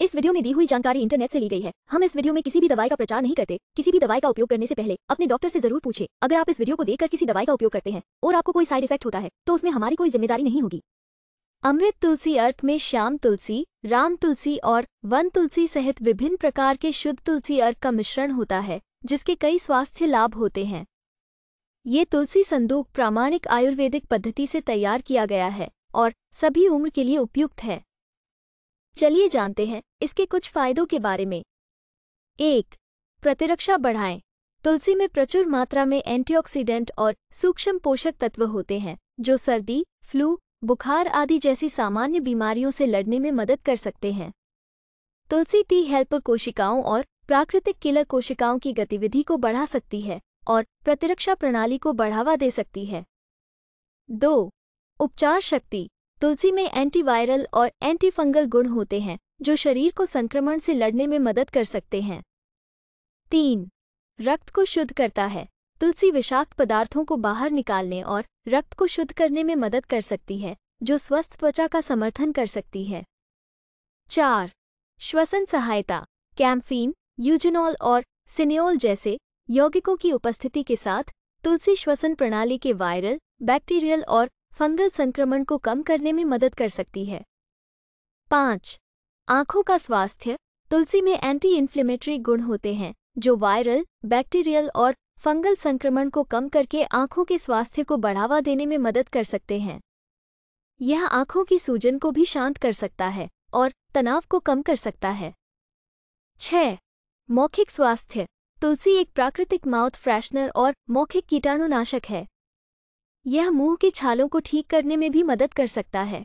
इस वीडियो में दी हुई जानकारी इंटरनेट से ली गई है हम इस वीडियो में किसी भी दवाई का प्रचार नहीं करते किसी भी दवाई का उपयोग करने से पहले अपने डॉक्टर से जरूर पूछे अगर आप इस वीडियो को देखकर किसी दवाई का उपयोग करते हैं और आपको कोई साइड इफेक्ट होता है तो उसमें हमारी कोई जिम्मेदारी नहीं होगी अमृत तुलसी अर्थ में श्याम तुलसी राम तुलसी और वन तुलसी सहित विभिन्न प्रकार के शुद्ध तुलसी अर्थ का मिश्रण होता है जिसके कई स्वास्थ्य लाभ होते हैं ये तुलसी संदूक प्रामाणिक आयुर्वेदिक पद्धति से तैयार किया गया है और सभी उम्र के लिए उपयुक्त है चलिए जानते हैं इसके कुछ फायदों के बारे में एक प्रतिरक्षा बढ़ाएं तुलसी में प्रचुर मात्रा में एंटीऑक्सीडेंट और सूक्ष्म पोषक तत्व होते हैं जो सर्दी फ्लू बुखार आदि जैसी सामान्य बीमारियों से लड़ने में मदद कर सकते हैं तुलसी टी हेल्पर कोशिकाओं और प्राकृतिक किलर कोशिकाओं की गतिविधि को बढ़ा सकती है और प्रतिरक्षा प्रणाली को बढ़ावा दे सकती है दो उपचार शक्ति तुलसी में एंटीवायरल और एंटीफंगल गुण होते हैं जो शरीर को संक्रमण से लड़ने में मदद कर सकते हैं तीन रक्त को शुद्ध करता है तुलसी विषाक्त पदार्थों को बाहर निकालने और रक्त को शुद्ध करने में मदद कर सकती है जो स्वस्थ त्वचा का समर्थन कर सकती है चार श्वसन सहायता कैम्फीन यूजिनॉल और सिनेल जैसे यौगिकों की उपस्थिति के साथ तुलसी श्वसन प्रणाली के वायरल बैक्टीरियल और फंगल संक्रमण को कम करने में मदद कर सकती है पाँच आँखों का स्वास्थ्य तुलसी में एंटी इन्फ्लेमेटरी गुण होते हैं जो वायरल बैक्टीरियल और फंगल संक्रमण को कम करके आँखों के स्वास्थ्य को बढ़ावा देने में मदद कर सकते हैं यह आँखों की सूजन को भी शांत कर सकता है और तनाव को कम कर सकता है छ मौखिक स्वास्थ्य तुलसी एक प्राकृतिक माउथ फ्रेशनर और मौखिक कीटाणुनाशक है यह मुंह की छालों को ठीक करने में भी मदद कर सकता है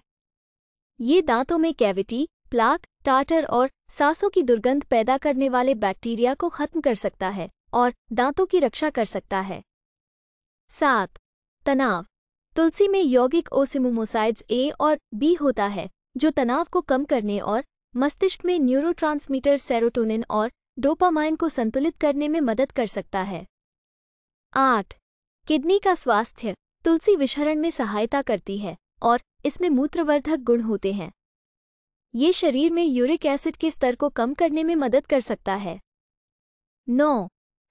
ये दांतों में कैविटी प्लाक टाटर और सांसों की दुर्गंध पैदा करने वाले बैक्टीरिया को खत्म कर सकता है और दांतों की रक्षा कर सकता है सात तनाव तुलसी में यौगिक ओसिमोमोसाइड्स ए और बी होता है जो तनाव को कम करने और मस्तिष्क में न्यूरोट्रांसमीटर सेरोटोनिन और डोपामाइन को संतुलित करने में मदद कर सकता है आठ किडनी का स्वास्थ्य तुलसी विषहरण में सहायता करती है और इसमें मूत्रवर्धक गुण होते हैं ये शरीर में यूरिक एसिड के स्तर को कम करने में मदद कर सकता है नौ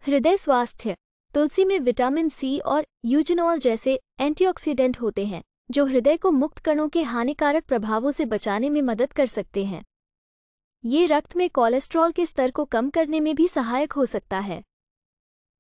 हृदय स्वास्थ्य तुलसी में विटामिन सी और यूजनॉल जैसे एंटीऑक्सीडेंट होते हैं जो हृदय को मुक्त कणों के हानिकारक प्रभावों से बचाने में मदद कर सकते हैं ये रक्त में कोलेस्ट्रॉल के स्तर को कम करने में भी सहायक हो सकता है